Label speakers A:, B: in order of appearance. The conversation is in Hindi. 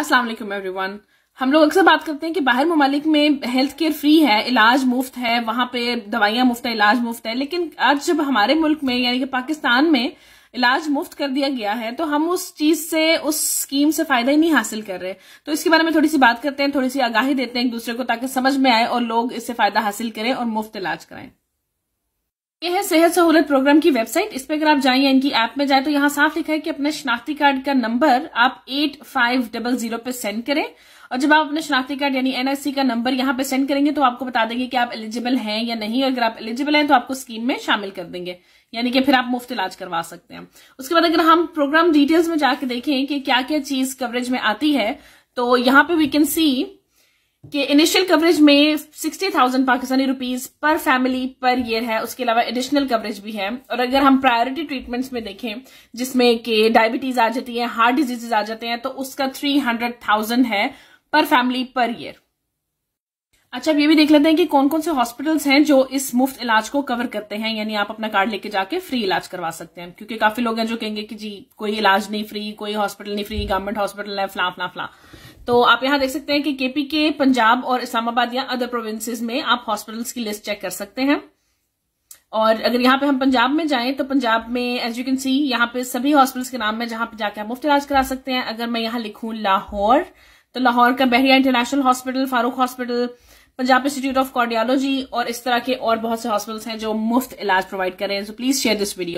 A: अस्सलाम वालेकुम एवरीवन हम लोग अक्सर बात करते हैं कि बाहर ममालिक में हेल्थ केयर फ्री है इलाज मुफ्त है वहां पे दवाइयां मुफ्त है इलाज मुफ्त है लेकिन आज जब हमारे मुल्क में यानी कि पाकिस्तान में इलाज मुफ्त कर दिया गया है तो हम उस चीज से उस स्कीम से फायदा ही नहीं हासिल कर रहे तो इसके बारे में थोड़ी सी बात करते हैं थोड़ी सी आगाही देते हैं एक दूसरे को ताकि समझ में आए और लोग इससे फायदा हासिल करें और मुफ्त इलाज कराएं ये है सेहत सहूलत प्रोग्राम की वेबसाइट इस पर अगर आप जाए इनकी ऐप में जाए तो यहाँ साफ लिखा है कि अपने शनाख्ती कार्ड का नंबर आप एट फाइव डबल जीरो पे सेंड करें और जब आप अपने शनाख्ती कार्ड यानी एनआईसी का नंबर यहाँ पे सेंड करेंगे तो आपको बता देंगे कि आप एलिजिबल हैं या नहीं अगर आप एलिजिबल हैं तो आपको स्कीम में शामिल कर देंगे यानी कि फिर आप मुफ्त इलाज करवा सकते हैं उसके बाद अगर हम प्रोग्राम डिटेल्स में जाके देखें कि क्या क्या चीज कवरेज में आती है तो यहाँ पे वी कैन सी कि इनिशियल कवरेज में 60,000 Pakistani rupees per family per year है उसके अलावा एडिशनल कवरेज भी है और अगर हम प्रायोरिटी ट्रीटमेंट्स में देखें जिसमें कि डायबिटीज आ जाती है हार्ट डिजीजेज आ जाते हैं तो उसका 300,000 है पर फैमिली पर ईयर अच्छा अब ये भी देख लेते हैं कि कौन कौन से हॉस्पिटल्स हैं जो इस मुफ्त इलाज को कवर करते हैं यानी आप अपना कार्ड लेके जाके फ्री इलाज करवा सकते हैं क्योंकि काफी लोग हैं जो कहेंगे कि जी कोई इलाज नहीं फ्री कोई हॉस्पिटल नहीं फ्री गवर्नमेंट हॉस्पिटल है फ्ला फ्ला फ्ला तो आप यहां देख सकते हैं कि केपी के पंजाब और इस्लामाबाद या अदर प्रोविंसेस में आप हॉस्पिटल्स की लिस्ट चेक कर सकते हैं और अगर यहां पे हम पंजाब में जाएं तो पंजाब में एज यू कैन सी यहां पे सभी हॉस्पिटल्स के नाम है जहां पे जाके आप मुफ्त इलाज करा सकते हैं अगर मैं यहां लिखूं लाहौर तो लाहौर का Bahria international hospital Farooq hospital Punjab institute of cardiology और इस तरह के और बहुत से हॉस्पिटल्स हैं जो मुफ्त इलाज प्रोवाइड करें so please share this video